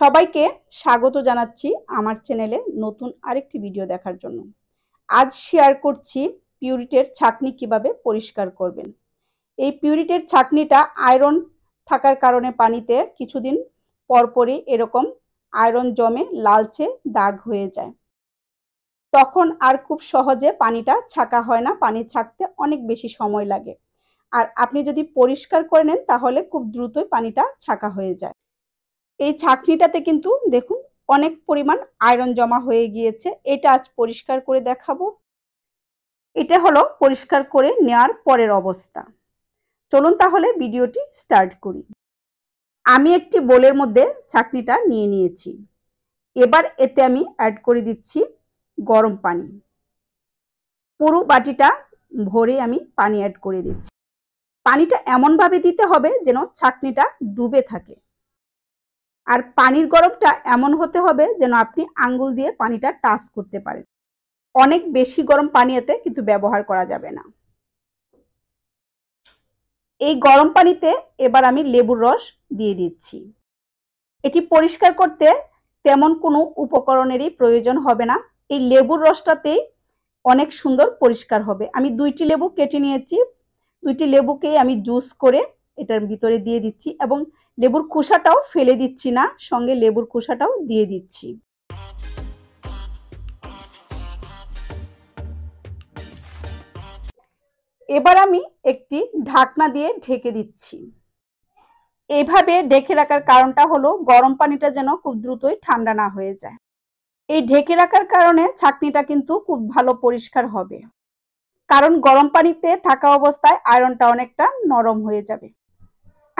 সবাইকে স্বাগত জানাচ্ছি আমার চ্যানেলে নতুন আরেকটি ভিডিও দেখার জন্য আজ শেয়ার করছি পিউরিটের ছাকনি কিভাবে পরিষ্কার করবেন এই পিউরিটের ছাকনিটা আয়রন থাকার কারণে পানিতে কিছুদিন পরপরই এরকম আয়রন জমে লালচে দাগ হয়ে যায় তখন আর খুব সহজে পানিটা ছাকা হয় না পানি ছাকতে অনেক বেশি সময় লাগে আর আপনি যদি পরিষ্কার করে নেন তাহলে খুব দ্রুতই পানিটা ছাকা হয়ে যায় এই ছাঁকনিটাতে কিন্তু দেখুন অনেক পরিমাণ আয়রন জমা হয়ে গিয়েছে এটা আজ পরিষ্কার করে দেখাবো এটা হলো পরিষ্কার করে নেওয়ার পরের অবস্থা চলুন তাহলে ভিডিওটি স্টার্ট করি আমি একটি বোলের মধ্যে ছাঁকনিটা নিয়ে নিয়েছি এবার এতে আমি অ্যাড করে দিচ্ছি গরম পানি পুরো বাটিটা ভরে আমি পানি অ্যাড করে দিচ্ছি পানিটা এমনভাবে দিতে হবে যেন ছাঁকনিটা ডুবে থাকে আর পানির গরমটা এমন হতে হবে যেন আপনি আঙ্গুল দিয়ে পানিটা টাচ করতে পারেন অনেক বেশি গরম পানি এতে কিন্তু ব্যবহার করা যাবে না এই গরম পানিতে এবার আমি লেবুর রস দিয়ে দিচ্ছি এটি পরিষ্কার করতে তেমন কোনো উপকরণেরই প্রয়োজন হবে না এই লেবুর রসটাতেই অনেক সুন্দর পরিষ্কার হবে আমি দুইটি লেবু কেটে নিয়েছি দুইটি লেবুকেই আমি জুস করে এটার ভিতরে দিয়ে দিচ্ছি এবং লেবুর খোসাটাও ফেলে দিচ্ছি না সঙ্গে লেবুর খোসাটাও দিয়ে দিচ্ছি এবার আমি একটি ঢাকনা দিয়ে ঢেকে দিচ্ছি এইভাবে ঢেকে রাখার কারণটা হলো গরম পানিটা যেন খুব দ্রুতই ঠান্ডা না হয়ে যায় এই ঢেকে রাখার কারণে ছাকনিটা কিন্তু খুব ভালো পরিষ্কার হবে কারণ গরম পানিতে থাকা অবস্থায় আয়রনটা অনেকটা নরম হয়ে যাবে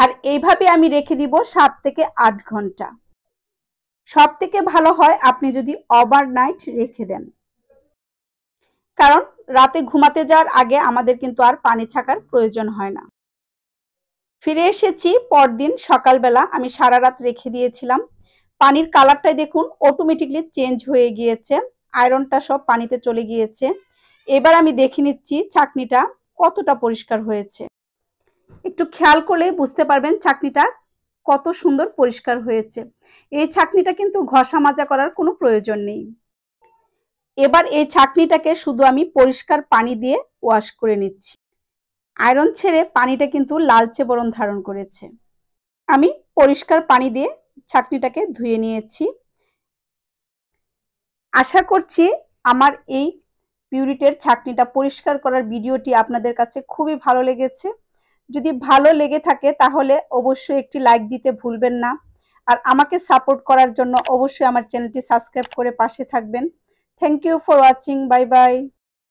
আর এইভাবে আমি রেখে দিব সাত থেকে আট ঘন্টা সব থেকে ভালো হয় আপনি যদি ওভারনাইট রেখে দেন কারণ রাতে ঘুমাতে যাওয়ার আগে আমাদের কিন্তু আর পানি ছাকার প্রয়োজন হয় না ফিরে এসেছি পরদিন সকালবেলা আমি সারা রাত রেখে দিয়েছিলাম পানির কালারটাই দেখুন অটোমেটিকলি চেঞ্জ হয়ে গিয়েছে আয়রনটা সব পানিতে চলে গিয়েছে এবার আমি দেখে নিচ্ছি চাকনিটা কতটা পরিষ্কার হয়েছে একটু খেয়াল করলেই বুঝতে পারবেন চাটনিটা কত সুন্দর পরিষ্কার হয়েছে এই চাটনিটা কিন্তু ঘষা মাজা করার কোনো প্রয়োজন নেই এবার এই চাটনিটাকে শুধু আমি পরিষ্কার পানি দিয়ে ওয়াশ করে নিচ্ছি আয়রন ছেড়ে পানিটা কিন্তু লালচে বরণ ধারণ করেছে আমি পরিষ্কার পানি দিয়ে চাটনিটাকে ধুয়ে নিয়েছি আশা করছি আমার এই পিউরিটের ছাকনিটা পরিষ্কার করার ভিডিওটি আপনাদের কাছে খুবই ভালো লেগেছে যদি ভালো লেগে থাকে তাহলে অবশ্যই একটি লাইক দিতে ভুলবেন না আর আমাকে সাপোর্ট করার জন্য অবশ্যই আমার চ্যানেলটি সাবস্ক্রাইব করে পাশে থাকবেন thank you for watching bye by